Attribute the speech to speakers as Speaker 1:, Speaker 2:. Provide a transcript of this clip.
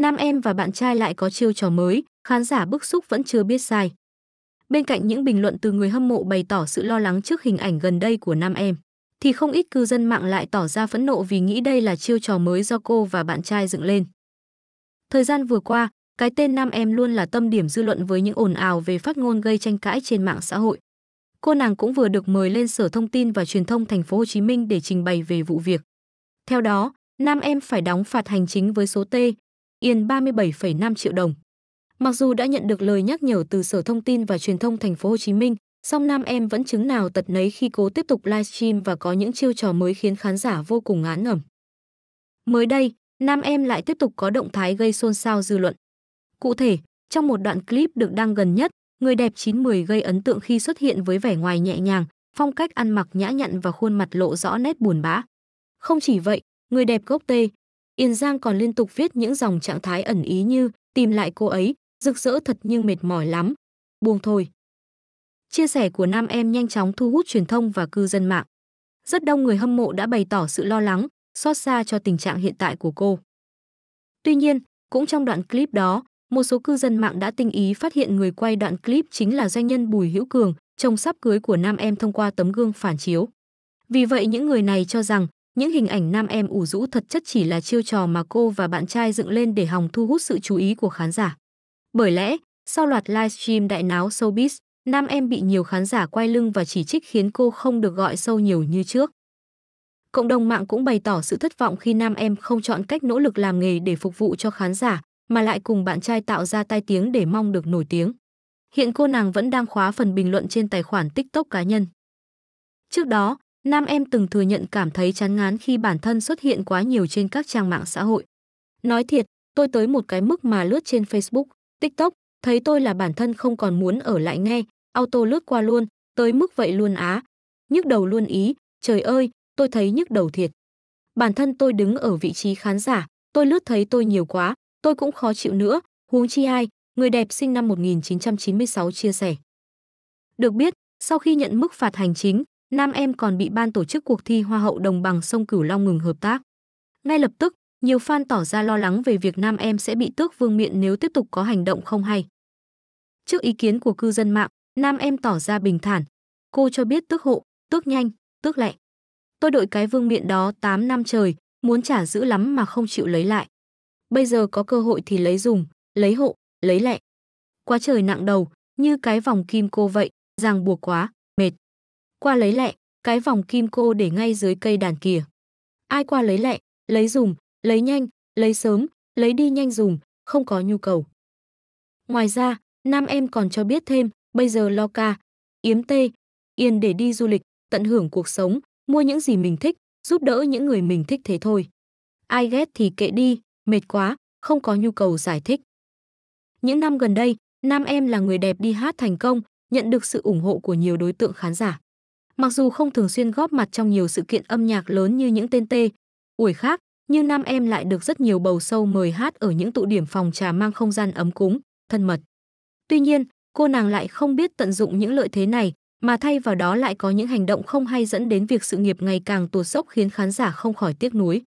Speaker 1: nam em và bạn trai lại có chiêu trò mới, khán giả bức xúc vẫn chưa biết sai. Bên cạnh những bình luận từ người hâm mộ bày tỏ sự lo lắng trước hình ảnh gần đây của nam em, thì không ít cư dân mạng lại tỏ ra phẫn nộ vì nghĩ đây là chiêu trò mới do cô và bạn trai dựng lên. Thời gian vừa qua, cái tên nam em luôn là tâm điểm dư luận với những ồn ào về phát ngôn gây tranh cãi trên mạng xã hội. Cô nàng cũng vừa được mời lên Sở Thông tin và Truyền thông thành phố Hồ Chí Minh để trình bày về vụ việc. Theo đó, nam em phải đóng phạt hành chính với số T Yên 37,5 triệu đồng. Mặc dù đã nhận được lời nhắc nhở từ Sở Thông tin và Truyền thông Thành phố Hồ Chí Minh, song nam em vẫn chứng nào tật nấy khi cố tiếp tục livestream và có những chiêu trò mới khiến khán giả vô cùng ngán ngẩm. Mới đây, nam em lại tiếp tục có động thái gây xôn xao dư luận. Cụ thể, trong một đoạn clip được đăng gần nhất, người đẹp 910 gây ấn tượng khi xuất hiện với vẻ ngoài nhẹ nhàng, phong cách ăn mặc nhã nhặn và khuôn mặt lộ rõ nét buồn bã. Không chỉ vậy, người đẹp gốc Tây, Yên Giang còn liên tục viết những dòng trạng thái ẩn ý như tìm lại cô ấy, rực rỡ thật nhưng mệt mỏi lắm, buông thôi. Chia sẻ của nam em nhanh chóng thu hút truyền thông và cư dân mạng. Rất đông người hâm mộ đã bày tỏ sự lo lắng, xót xa cho tình trạng hiện tại của cô. Tuy nhiên, cũng trong đoạn clip đó, một số cư dân mạng đã tinh ý phát hiện người quay đoạn clip chính là doanh nhân Bùi Hữu Cường, chồng sắp cưới của nam em thông qua tấm gương phản chiếu. Vì vậy những người này cho rằng những hình ảnh nam em ủ rũ thật chất chỉ là chiêu trò mà cô và bạn trai dựng lên để hòng thu hút sự chú ý của khán giả. Bởi lẽ, sau loạt livestream đại náo showbiz, nam em bị nhiều khán giả quay lưng và chỉ trích khiến cô không được gọi sâu nhiều như trước. Cộng đồng mạng cũng bày tỏ sự thất vọng khi nam em không chọn cách nỗ lực làm nghề để phục vụ cho khán giả, mà lại cùng bạn trai tạo ra tai tiếng để mong được nổi tiếng. Hiện cô nàng vẫn đang khóa phần bình luận trên tài khoản TikTok cá nhân. Trước đó, Nam em từng thừa nhận cảm thấy chán ngán khi bản thân xuất hiện quá nhiều trên các trang mạng xã hội. Nói thiệt, tôi tới một cái mức mà lướt trên Facebook, TikTok, thấy tôi là bản thân không còn muốn ở lại nghe, auto lướt qua luôn, tới mức vậy luôn á. Nhức đầu luôn ý, trời ơi, tôi thấy nhức đầu thiệt. Bản thân tôi đứng ở vị trí khán giả, tôi lướt thấy tôi nhiều quá, tôi cũng khó chịu nữa, huống chi ai, người đẹp sinh năm 1996 chia sẻ. Được biết, sau khi nhận mức phạt hành chính, Nam Em còn bị ban tổ chức cuộc thi Hoa hậu Đồng bằng sông Cửu Long ngừng hợp tác. Ngay lập tức, nhiều fan tỏ ra lo lắng về việc Nam Em sẽ bị tước vương miện nếu tiếp tục có hành động không hay. Trước ý kiến của cư dân mạng, Nam Em tỏ ra bình thản. Cô cho biết tước hộ, tước nhanh, tước lẹ. Tôi đội cái vương miện đó 8 năm trời, muốn trả giữ lắm mà không chịu lấy lại. Bây giờ có cơ hội thì lấy dùng, lấy hộ, lấy lẹ. Quá trời nặng đầu, như cái vòng kim cô vậy, ràng buộc quá. Qua lấy lẹ, cái vòng kim cô để ngay dưới cây đàn kìa. Ai qua lấy lẹ, lấy dùng, lấy nhanh, lấy sớm, lấy đi nhanh dùng, không có nhu cầu. Ngoài ra, nam em còn cho biết thêm, bây giờ lo ca, yếm tê, yên để đi du lịch, tận hưởng cuộc sống, mua những gì mình thích, giúp đỡ những người mình thích thế thôi. Ai ghét thì kệ đi, mệt quá, không có nhu cầu giải thích. Những năm gần đây, nam em là người đẹp đi hát thành công, nhận được sự ủng hộ của nhiều đối tượng khán giả. Mặc dù không thường xuyên góp mặt trong nhiều sự kiện âm nhạc lớn như những tên tê, uổi khác, nhưng nam em lại được rất nhiều bầu sâu mời hát ở những tụ điểm phòng trà mang không gian ấm cúng, thân mật. Tuy nhiên, cô nàng lại không biết tận dụng những lợi thế này, mà thay vào đó lại có những hành động không hay dẫn đến việc sự nghiệp ngày càng tuột sốc khiến khán giả không khỏi tiếc nuối.